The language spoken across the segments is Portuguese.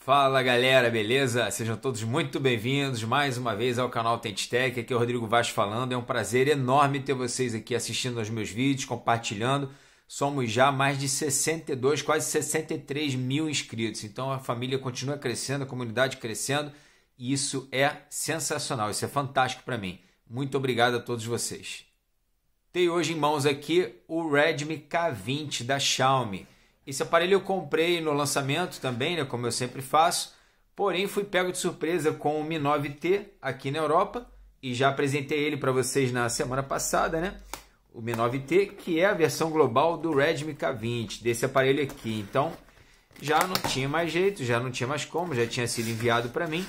Fala galera, beleza? Sejam todos muito bem-vindos mais uma vez ao canal Tentec. Aqui é o Rodrigo Vaz falando. É um prazer enorme ter vocês aqui assistindo aos meus vídeos, compartilhando. Somos já mais de 62, quase 63 mil inscritos. Então a família continua crescendo, a comunidade crescendo. E isso é sensacional, isso é fantástico para mim. Muito obrigado a todos vocês. Tenho hoje em mãos aqui o Redmi K20 da Xiaomi. Esse aparelho eu comprei no lançamento também, né, como eu sempre faço. Porém, fui pego de surpresa com o Mi 9T aqui na Europa e já apresentei ele para vocês na semana passada, né? O Mi 9T, que é a versão global do Redmi K20, desse aparelho aqui. Então, já não tinha mais jeito, já não tinha mais como, já tinha sido enviado para mim.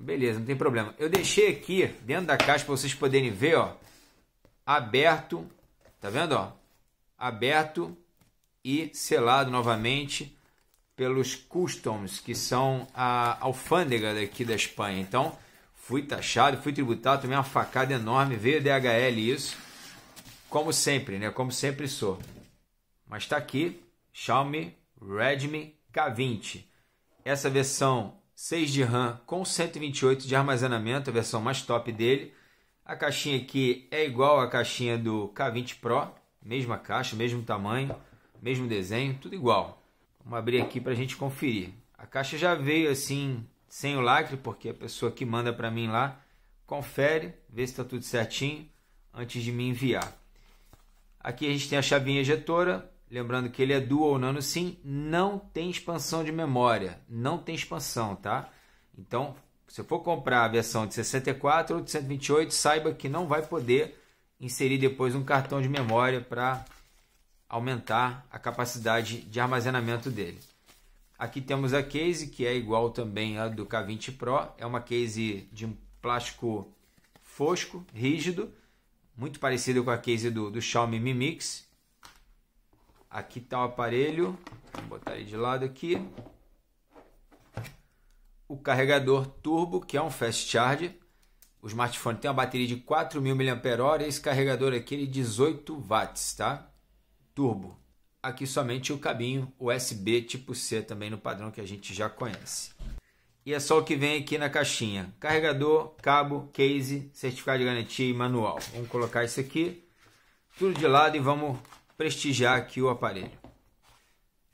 Beleza, não tem problema. Eu deixei aqui dentro da caixa para vocês poderem ver, ó, aberto, tá vendo, ó? Aberto e selado novamente pelos customs, que são a alfândega daqui da Espanha. Então, fui taxado, fui tributado, tomei uma facada enorme, veio DHL isso. Como sempre, né? Como sempre sou. Mas está aqui, Xiaomi Redmi K20. Essa versão 6 de RAM com 128 de armazenamento, a versão mais top dele. A caixinha aqui é igual à caixinha do K20 Pro, mesma caixa, mesmo tamanho, mesmo desenho, tudo igual. Vamos abrir aqui para a gente conferir. A caixa já veio assim, sem o lacre, porque a pessoa que manda para mim lá confere, vê se está tudo certinho antes de me enviar. Aqui a gente tem a chavinha injetora, Lembrando que ele é dual nano sim, não tem expansão de memória, não tem expansão, tá? Então, se for comprar a versão de 64 ou de 128, saiba que não vai poder inserir depois um cartão de memória para aumentar a capacidade de armazenamento dele. Aqui temos a case, que é igual também à do K20 Pro, é uma case de um plástico fosco, rígido, muito parecido com a case do, do Xiaomi Mi Mix, Aqui está o aparelho, vou botar ele de lado aqui. O carregador turbo, que é um fast charge. O smartphone tem uma bateria de 4.000 mAh e esse carregador aqui ele 18 é watts, tá? Turbo. Aqui somente o cabinho USB tipo C também no padrão que a gente já conhece. E é só o que vem aqui na caixinha. Carregador, cabo, case, certificado de garantia e manual. Vamos colocar isso aqui. Tudo de lado e vamos prestigiar aqui o aparelho.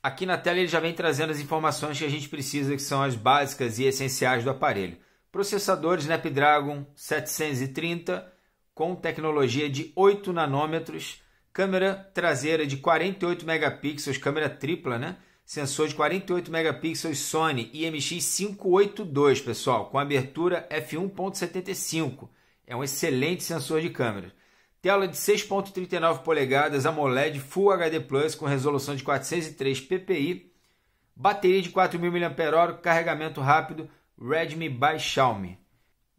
Aqui na tela ele já vem trazendo as informações que a gente precisa, que são as básicas e essenciais do aparelho. Processador Snapdragon 730 com tecnologia de 8 nanômetros, câmera traseira de 48 megapixels, câmera tripla, né? Sensor de 48 megapixels Sony IMX582, pessoal, com abertura f1.75. É um excelente sensor de câmera. Tela de 6.39 polegadas, AMOLED Full HD Plus com resolução de 403 ppi, bateria de 4.000 mAh, carregamento rápido, Redmi by Xiaomi.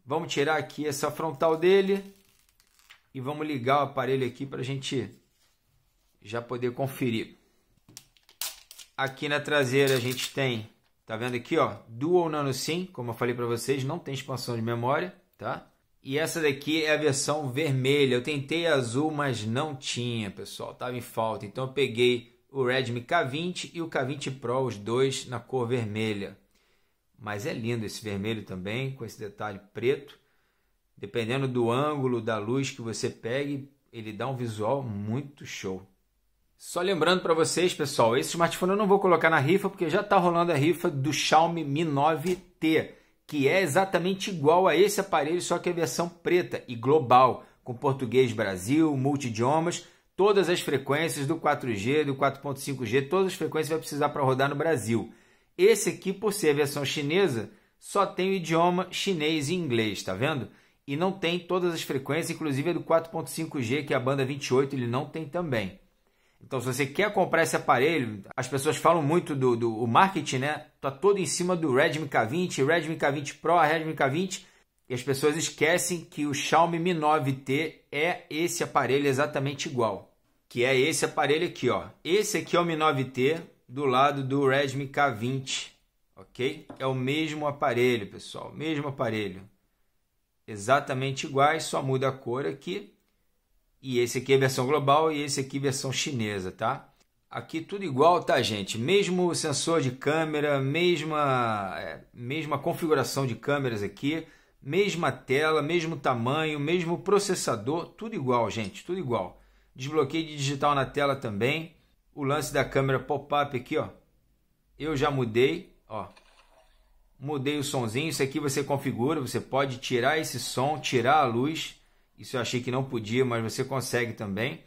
Vamos tirar aqui essa frontal dele e vamos ligar o aparelho aqui para a gente já poder conferir. Aqui na traseira a gente tem, tá vendo aqui, ó, Dual Nano SIM, como eu falei para vocês, não tem expansão de memória, tá? E essa daqui é a versão vermelha. Eu tentei azul, mas não tinha, pessoal. Tava em falta. Então eu peguei o Redmi K20 e o K20 Pro, os dois na cor vermelha. Mas é lindo esse vermelho também, com esse detalhe preto. Dependendo do ângulo da luz que você pegue, ele dá um visual muito show. Só lembrando para vocês, pessoal, esse smartphone eu não vou colocar na rifa porque já está rolando a rifa do Xiaomi Mi 9T que é exatamente igual a esse aparelho, só que a versão preta e global, com português Brasil, multidiomas, todas as frequências do 4G, do 4.5G, todas as frequências vai precisar para rodar no Brasil. Esse aqui, por ser a versão chinesa, só tem o idioma chinês e inglês, tá vendo? E não tem todas as frequências, inclusive a do 4.5G, que é a banda 28, ele não tem também. Então, se você quer comprar esse aparelho, as pessoas falam muito do, do marketing, né? tá todo em cima do Redmi K20, Redmi K20 Pro, Redmi K20. E as pessoas esquecem que o Xiaomi Mi 9T é esse aparelho exatamente igual. Que é esse aparelho aqui, ó. Esse aqui é o Mi 9T do lado do Redmi K20, ok? É o mesmo aparelho, pessoal. Mesmo aparelho. Exatamente iguais, só muda a cor aqui. E esse aqui é versão global e esse aqui é versão chinesa, tá? Aqui tudo igual, tá, gente? Mesmo sensor de câmera, mesma, é, mesma configuração de câmeras aqui, mesma tela, mesmo tamanho, mesmo processador, tudo igual, gente, tudo igual. Desbloqueio de digital na tela também. O lance da câmera pop-up aqui, ó. Eu já mudei, ó. Mudei o somzinho. isso aqui você configura, você pode tirar esse som, tirar a luz. Isso eu achei que não podia, mas você consegue também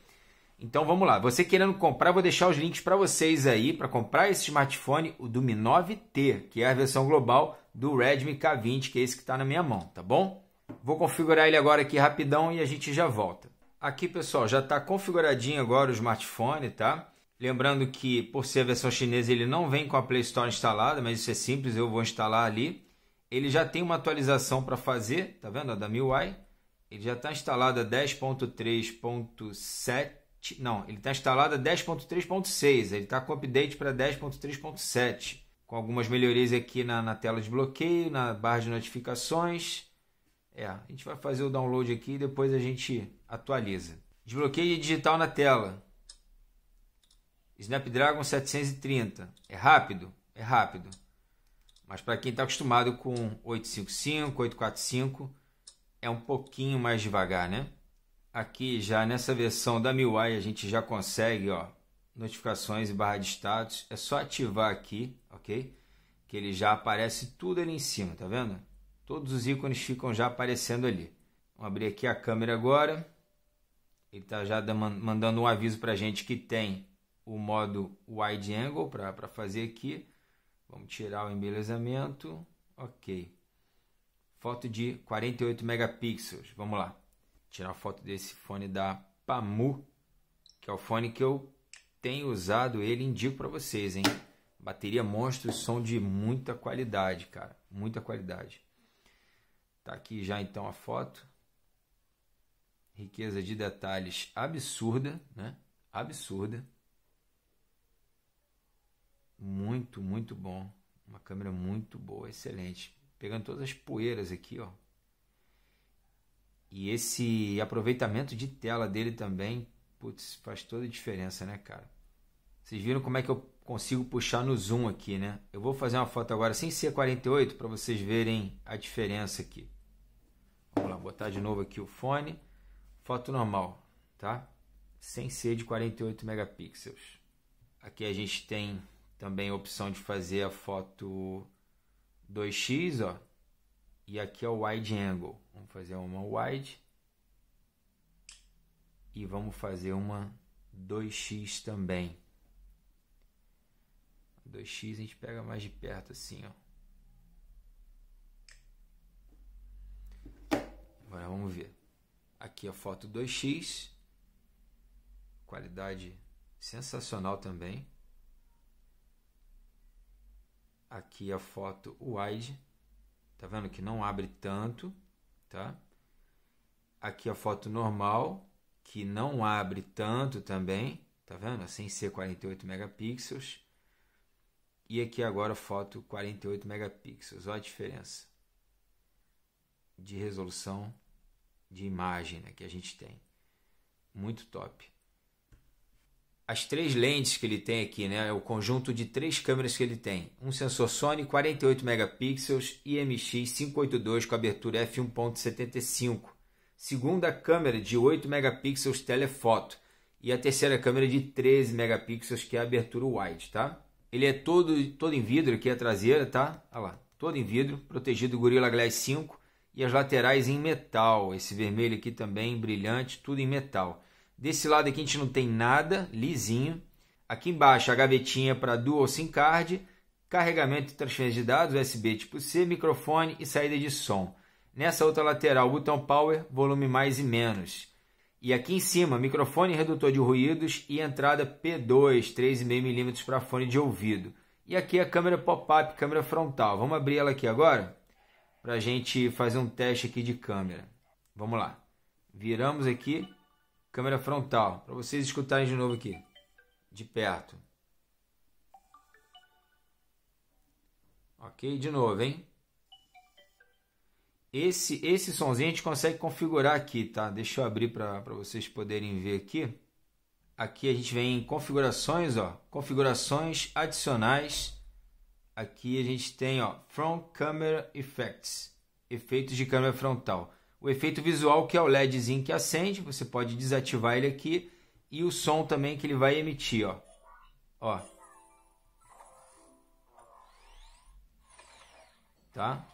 então vamos lá. Você querendo comprar, vou deixar os links para vocês aí para comprar esse smartphone, o do Mi 9T, que é a versão global do Redmi K20, que é esse que está na minha mão, tá bom? Vou configurar ele agora aqui rapidão e a gente já volta. Aqui, pessoal, já está configuradinho agora o smartphone, tá? Lembrando que, por ser a versão chinesa, ele não vem com a Play Store instalada, mas isso é simples, eu vou instalar ali. Ele já tem uma atualização para fazer, tá vendo? A da MIUI. Ele já está instalada 10.3.7 não, ele está instalado a 10.3.6. Ele está com update para 10.3.7. Com algumas melhorias aqui na, na tela de bloqueio, na barra de notificações. É, a gente vai fazer o download aqui e depois a gente atualiza. Desbloqueio digital na tela. Snapdragon 730. É rápido? É rápido. Mas para quem está acostumado com 855, 845, é um pouquinho mais devagar, né? aqui já nessa versão da MIUI a gente já consegue, ó, notificações e barra de status. É só ativar aqui, ok? Que ele já aparece tudo ali em cima, tá vendo? Todos os ícones ficam já aparecendo ali. Vamos abrir aqui a câmera agora. Ele está já mandando um aviso para a gente que tem o modo wide angle para fazer aqui. Vamos tirar o embelezamento. Ok. Foto de 48 megapixels. Vamos lá tirar foto desse fone da Pamu, que é o fone que eu tenho usado ele, indico para vocês, hein? Bateria monstro, som de muita qualidade, cara, muita qualidade. Tá aqui já então a foto. Riqueza de detalhes absurda, né? Absurda. Muito, muito bom. Uma câmera muito boa, excelente. Pegando todas as poeiras aqui, ó. E esse aproveitamento de tela dele também, putz, faz toda a diferença, né, cara? Vocês viram como é que eu consigo puxar no zoom aqui, né? Eu vou fazer uma foto agora sem ser 48 para vocês verem a diferença aqui. Vamos lá, botar de novo aqui o fone. Foto normal, tá? Sem ser de 48 megapixels. Aqui a gente tem também a opção de fazer a foto 2x, ó, e aqui é o wide angle. Vamos fazer uma wide. E vamos fazer uma 2x também. 2x a gente pega mais de perto assim, ó. Agora vamos ver. Aqui a foto 2x. Qualidade sensacional também. Aqui a foto wide Tá vendo que não abre tanto, tá? Aqui a foto normal, que não abre tanto também, tá vendo? Sem ser 48 megapixels. E aqui agora foto 48 megapixels. Olha a diferença de resolução de imagem né, que a gente tem. Muito top as três lentes que ele tem aqui, né? É o conjunto de três câmeras que ele tem. Um sensor Sony 48 megapixels IMX 582 com abertura f1.75. Segunda câmera de 8 megapixels telefoto e a terceira câmera de 13 megapixels que é a abertura wide, tá? Ele é todo todo em vidro aqui a traseira, tá? Olha lá, todo em vidro, protegido Gorilla Glass 5 e as laterais em metal. Esse vermelho aqui também brilhante, tudo em metal. Desse lado aqui a gente não tem nada, lisinho. Aqui embaixo a gavetinha para dual SIM card, carregamento e transferência de dados, USB tipo C, microfone e saída de som. Nessa outra lateral, botão power, volume mais e menos. E aqui em cima, microfone redutor de ruídos e entrada P2, 3,5mm para fone de ouvido. E aqui a câmera pop-up, câmera frontal. Vamos abrir ela aqui agora para a gente fazer um teste aqui de câmera. Vamos lá. Viramos aqui câmera frontal, para vocês escutarem de novo aqui, de perto. Ok, de novo, hein? Esse, esse somzinho a gente consegue configurar aqui, tá? Deixa eu abrir para vocês poderem ver aqui. Aqui a gente vem em configurações, ó, configurações adicionais. Aqui a gente tem, ó, Front Camera Effects, efeitos de câmera frontal. O efeito visual que é o LEDzinho que acende, você pode desativar ele aqui e o som também que ele vai emitir, ó. Ó. Tá?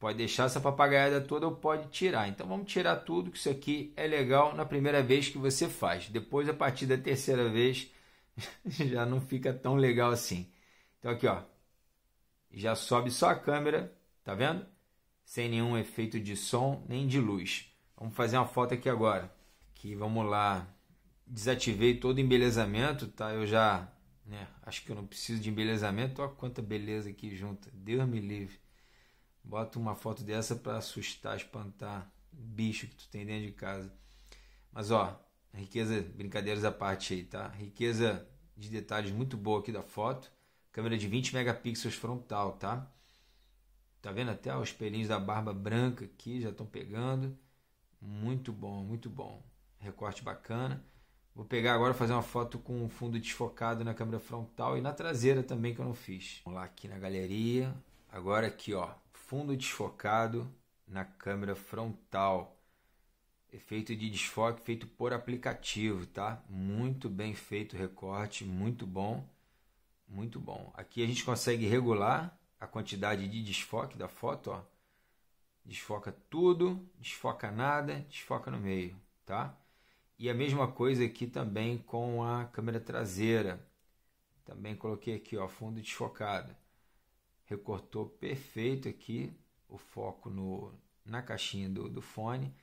Pode deixar essa papagaiada toda ou pode tirar. Então vamos tirar tudo, que isso aqui é legal na primeira vez que você faz. Depois, a partir da terceira vez, já não fica tão legal assim. Então aqui, ó. Já sobe só a câmera, tá vendo? sem nenhum efeito de som nem de luz. Vamos fazer uma foto aqui agora, que vamos lá, desativei todo o embelezamento, tá? Eu já, né, acho que eu não preciso de embelezamento, olha quanta beleza aqui junta, Deus me livre. Bota uma foto dessa para assustar, espantar bicho que tu tem dentro de casa. Mas ó, riqueza, brincadeiras à parte aí, tá? Riqueza de detalhes muito boa aqui da foto. Câmera de 20 megapixels frontal, tá? Tá vendo até os pelinhos da barba branca aqui, já estão pegando. Muito bom, muito bom. Recorte bacana. Vou pegar agora fazer uma foto com o fundo desfocado na câmera frontal e na traseira também que eu não fiz. Vamos lá aqui na galeria. Agora aqui, ó, fundo desfocado na câmera frontal. Efeito de desfoque feito por aplicativo, tá? Muito bem feito o recorte, muito bom. Muito bom. Aqui a gente consegue regular a quantidade de desfoque da foto, ó. Desfoca tudo, desfoca nada, desfoca no meio, tá? E a mesma coisa aqui também com a câmera traseira. Também coloquei aqui, ó, fundo desfocado. Recortou perfeito aqui o foco no, na caixinha do, do fone.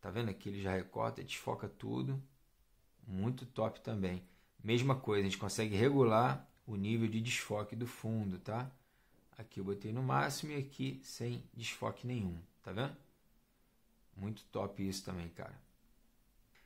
Tá vendo aqui? Ele já recorta, desfoca tudo. Muito top também. Mesma coisa, a gente consegue regular o nível de desfoque do fundo, tá? Aqui eu botei no máximo e aqui sem desfoque nenhum, tá vendo? Muito top isso também, cara.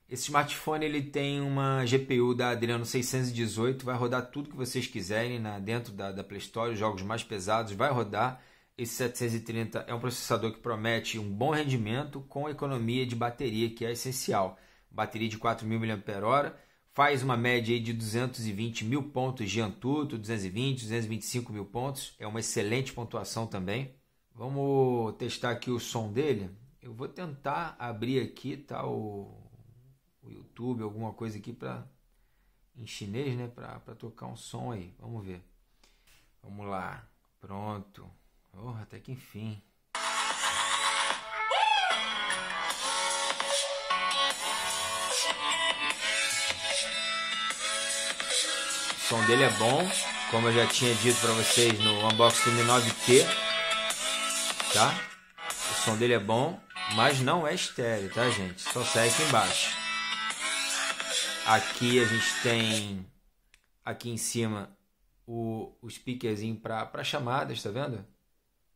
Esse smartphone ele tem uma GPU da Adreno 618, vai rodar tudo que vocês quiserem na, né? dentro da, da Play Store, os jogos mais pesados, vai rodar. Esse 730 é um processador que promete um bom rendimento com economia de bateria, que é essencial. Bateria de 4.000 mAh faz uma média aí de 220 mil pontos de Antuto, 220, 225 mil pontos. É uma excelente pontuação também. Vamos testar aqui o som dele. Eu vou tentar abrir aqui tá, o, o YouTube, alguma coisa aqui para em chinês, né? Para tocar um som aí. Vamos ver. Vamos lá. Pronto. Oh, até que enfim. O som dele é bom, como eu já tinha dito para vocês no unboxing M9T, tá? O som dele é bom, mas não é estéreo, tá, gente? Só segue aqui embaixo. Aqui a gente tem aqui em cima o, o speakerzinho para chamadas, tá vendo?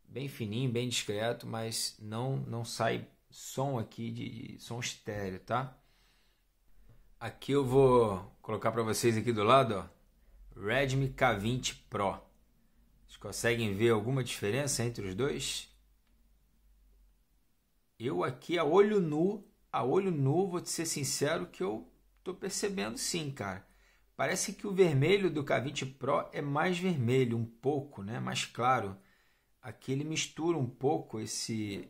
Bem fininho, bem discreto, mas não não sai som aqui de, de som estéreo, tá? Aqui eu vou colocar para vocês aqui do lado, ó. Redmi K20 Pro. Vocês conseguem ver alguma diferença entre os dois? Eu aqui a olho nu, a olho nu, vou te ser sincero que eu tô percebendo sim, cara. Parece que o vermelho do K20 Pro é mais vermelho um pouco, né? Mais claro. Aqui ele mistura um pouco esse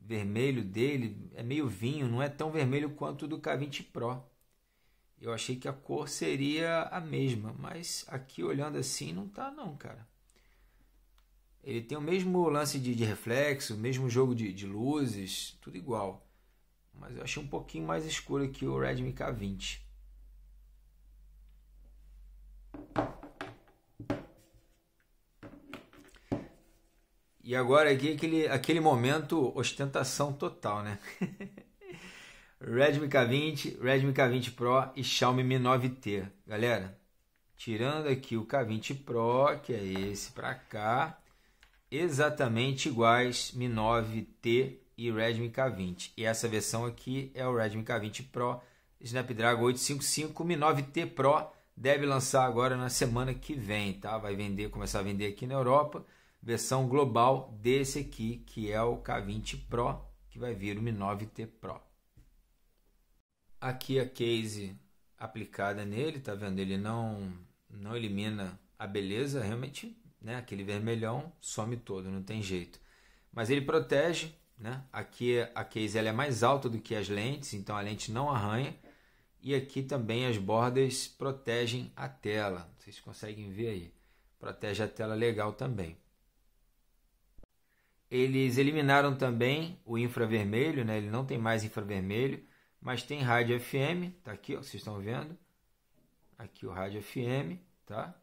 vermelho dele, é meio vinho, não é tão vermelho quanto o do K20 Pro. Eu achei que a cor seria a mesma, mas aqui olhando assim não tá não, cara. Ele tem o mesmo lance de, de reflexo, o mesmo jogo de, de, luzes, tudo igual. Mas eu achei um pouquinho mais escuro que o Redmi K20. E agora aqui aquele, aquele momento ostentação total, né? Redmi K20, Redmi K20 Pro e Xiaomi Mi 9T. Galera, tirando aqui o K20 Pro, que é esse para cá, exatamente iguais Mi 9T e Redmi K20. E essa versão aqui é o Redmi K20 Pro Snapdragon 855 Mi 9T Pro deve lançar agora na semana que vem, tá? Vai vender, começar a vender aqui na Europa, versão global desse aqui, que é o K20 Pro, que vai vir o Mi 9T Pro. Aqui a case aplicada nele, tá vendo? Ele não, não elimina a beleza, realmente, né? Aquele vermelhão some todo, não tem jeito. Mas ele protege, né? Aqui a case ela é mais alta do que as lentes, então a lente não arranha. E aqui também as bordas protegem a tela. Vocês conseguem ver aí. Protege a tela legal também. Eles eliminaram também o infravermelho, né? ele não tem mais infravermelho. Mas tem rádio FM, tá aqui, ó, vocês estão vendo. Aqui o rádio FM, tá?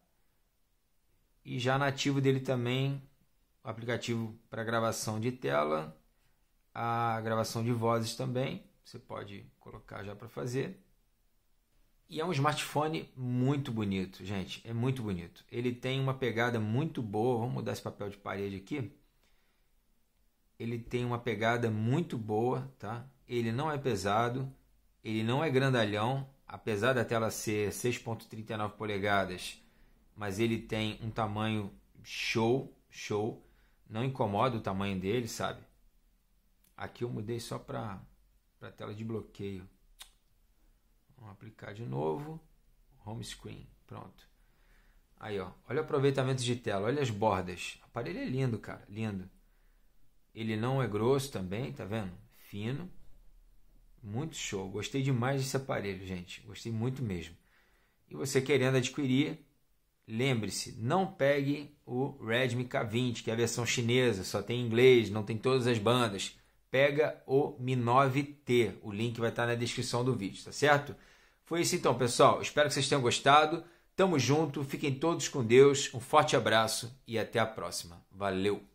E já nativo dele também, o aplicativo para gravação de tela, a gravação de vozes também, você pode colocar já para fazer. E é um smartphone muito bonito, gente, é muito bonito. Ele tem uma pegada muito boa, vamos mudar esse papel de parede aqui ele tem uma pegada muito boa, tá? Ele não é pesado, ele não é grandalhão, apesar da tela ser 6.39 polegadas, mas ele tem um tamanho show, show. Não incomoda o tamanho dele, sabe? Aqui eu mudei só para para tela de bloqueio. Vamos aplicar de novo, home screen, pronto. Aí, ó, olha o aproveitamento de tela, olha as bordas. O aparelho é lindo, cara, lindo. Ele não é grosso também, tá vendo? Fino. Muito show. Gostei demais desse aparelho, gente. Gostei muito mesmo. E você querendo adquirir, lembre-se, não pegue o Redmi K20, que é a versão chinesa, só tem inglês, não tem todas as bandas. Pega o Mi 9T. O link vai estar na descrição do vídeo, tá certo? Foi isso então, pessoal. Espero que vocês tenham gostado. Tamo junto, fiquem todos com Deus. Um forte abraço e até a próxima. Valeu!